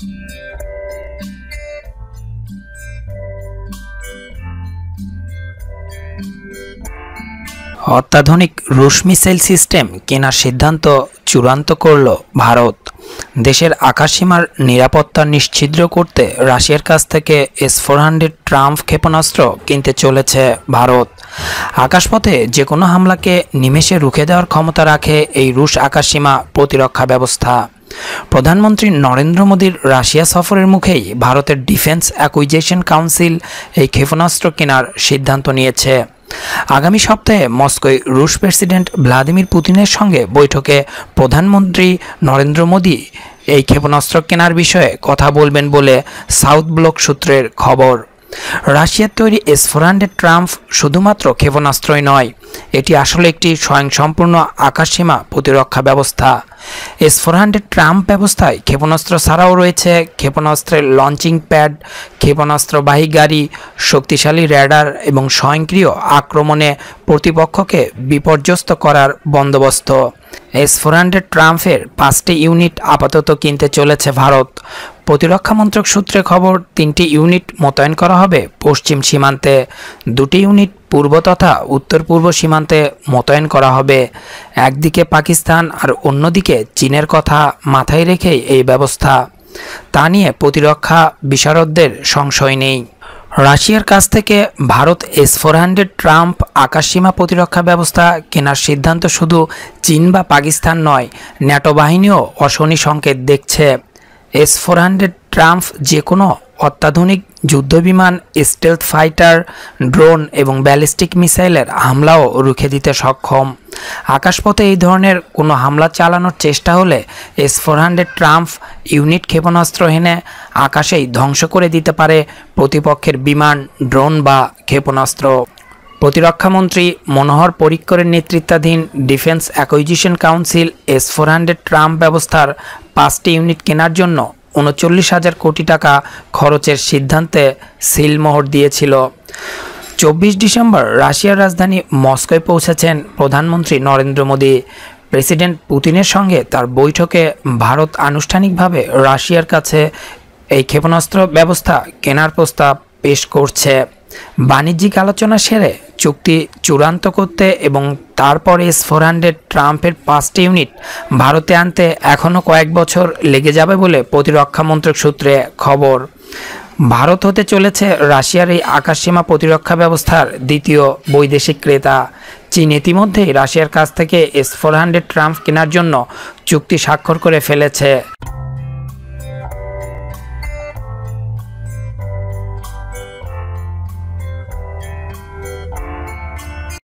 অত্যাধুনিক রুশ missile system কেনার সিদ্ধান্ত চূড়ান্ত করল ভারত দেশের আকাশসীমার নিরাপত্তা নিশ্চিদ্র করতে রাশিয়ার কাছ থেকে এস ফোর হান্ড্রেড ট্রাম্প ক্ষেপণাস্ত্র কিনতে চলেছে ভারত আকাশপথে যে কোনো হামলাকে নিমেষে রুখে দেওয়ার ক্ষমতা রাখে এই রুশ আকাশসীমা প্রতিরক্ষা ব্যবস্থা প্রধানমন্ত্রী নরেন্দ্র মোদীর রাশিয়া সফরের মুখেই ভারতের ডিফেন্স অ্যাকুইজেশন কাউন্সিল এই ক্ষেপণাস্ত্র কেনার সিদ্ধান্ত নিয়েছে আগামী সপ্তাহে মস্কোয় রুশ প্রেসিডেন্ট ভ্লাদিমির পুতিনের সঙ্গে বৈঠকে প্রধানমন্ত্রী নরেন্দ্র মোদী এই ক্ষেপণাস্ত্র কেনার বিষয়ে কথা বলবেন বলে সাউথ ব্লক সূত্রের খবর রাশিয়ার তৈরি এসফোরান্ডের ট্রাম্প শুধুমাত্র ক্ষেপণাস্ত্রই নয় এটি আসলে একটি স্বয়ংসম্পূর্ণ আকাশসীমা প্রতিরক্ষা ব্যবস্থা স্ফোরান্ডে ট্রাম্প ব্যবস্থায় ক্ষেপণাস্ত্র ছাড়াও রয়েছে ক্ষেপণাস্ত্রের লঞ্চিং প্যাড ক্ষেপণাস্ত্রবাহী গাড়ি শক্তিশালী র্যাডার এবং স্বয়ংক্রিয় আক্রমণে প্রতিপক্ষকে বিপর্যস্ত করার বন্দোবস্ত এস ফোর হান্ড্রেড ট্রাম্পের পাঁচটি ইউনিট আপাতত কিনতে চলেছে ভারত প্রতিরক্ষা মন্ত্রক সূত্রে খবর তিনটি ইউনিট মোতায়েন করা হবে পশ্চিম সীমান্তে দুটি ইউনিট পূর্ব তথা উত্তর পূর্ব সীমান্তে মোতায়েন করা হবে একদিকে পাকিস্তান আর অন্যদিকে চীনের কথা মাথায় রেখেই এই ব্যবস্থা তা নিয়ে প্রতিরক্ষা বিশারদদের সংশয় নেই রাশিয়ার কাছ থেকে Bharat S four hundred Trump আকাশসীমা প্রতিরক্ষা ব্যবস্থা কেনার সিদ্ধান্ত শুধু চীন বা পাকিস্তান নয় ন্যাটো বাহিনীও অশনি সংকেত দেখছে এস ফোর হান্ড্রেড ট্রাম্প যে কোনো অত্যাধুনিক যুদ্ধবিমান স্টেলথ ফাইটার ড্রোন এবং ব্যালিস্টিক মিসাইলের হামলাও রুখে দিতে সক্ষম আকাশপথে এই ধরনের কোনো হামলা চালানোর চেষ্টা হলে S four hundred Trump unit ক্ষেপণাস্ত্র হেনে আকাশেই ধ্বংস করে দিতে পারে প্রতিপক্ষের বিমান ড্রোন বা ক্ষেপণাস্ত্র প্রতিরক্ষামন্ত্রী মনোহর পরিক্করের নেতৃত্বাধীন defence acquisition council S four hundred Trump ব্যবস্থার পাঁচটি ইউনিট কেনার জন্য উনচল্লিশ হাজার কোটি টাকা খরচের সিদ্ধান্তে সিলমোহর দিয়েছিল চব্বিশ ডিসেম্বর রাশিয়ার রাজধানী মস্কোয় পৌঁছেছেন প্রধানমন্ত্রী নরেন্দ্র মোদী প্রেসিডেন্ট পুতিনের সঙ্গে তার বৈঠকে ভারত আনুষ্ঠানিকভাবে রাশিয়ার কাছে এই ক্ষেপণাস্ত্র ব্যবস্থা কেনার প্রস্তাব পেশ করছে বাণিজ্যিক আলোচনা সেরে চুক্তি চূড়ান্ত করতে এবং তারপরে এস ফোর হান্ড্রেড ট্রাম্পের পাঁচটি ইউনিট ভারতে আনতে এখনও কয়েক বছর লেগে যাবে বলে প্রতিরক্ষা মন্ত্রক সূত্রে খবর ভারত হতে চলেছে রাশিয়ার এই আকাশসীমা প্রতিরক্ষা ব্যবস্থার দ্বিতীয় বৈদেশিক ক্রেতা চীন ইতিমধ্যেই রাশিয়ার কাছ থেকে এস ফোর হান্ড্রেড ট্রাম্প কেনার জন্য চুক্তি স্বাক্ষর করে ফেলেছে